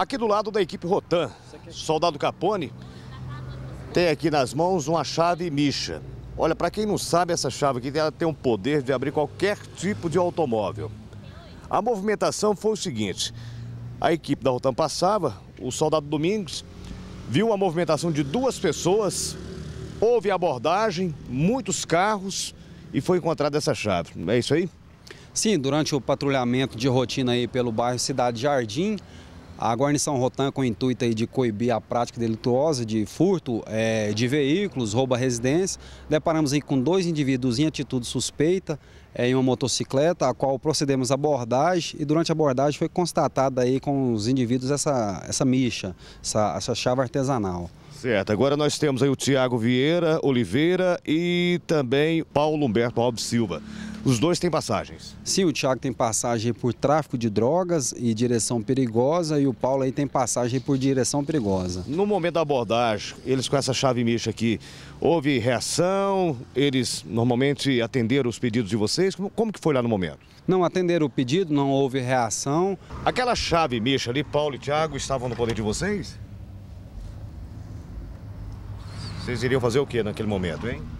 Aqui do lado da equipe Rotan, soldado Capone tem aqui nas mãos uma chave Misha. Olha, para quem não sabe, essa chave aqui ela tem o poder de abrir qualquer tipo de automóvel. A movimentação foi o seguinte, a equipe da Rotan passava, o soldado Domingos viu a movimentação de duas pessoas, houve abordagem, muitos carros e foi encontrada essa chave. É isso aí? Sim, durante o patrulhamento de rotina aí pelo bairro Cidade Jardim, a guarnição Rotan, com o intuito aí de coibir a prática delituosa de furto é, de veículos, rouba à residência, deparamos aí com dois indivíduos em atitude suspeita é, em uma motocicleta, a qual procedemos abordagem e durante a abordagem foi constatada aí com os indivíduos essa, essa micha, essa, essa chave artesanal. Certo, agora nós temos aí o Tiago Vieira Oliveira e também Paulo Humberto Alves Silva. Os dois têm passagens. Sim, o Thiago tem passagem por tráfico de drogas e direção perigosa e o Paulo aí tem passagem por direção perigosa. No momento da abordagem, eles com essa chave mexa aqui, houve reação? Eles normalmente atenderam os pedidos de vocês? Como, como que foi lá no momento? Não atenderam o pedido, não houve reação. Aquela chave mexa ali, Paulo e Thiago estavam no poder de vocês? Vocês iriam fazer o que naquele momento, hein?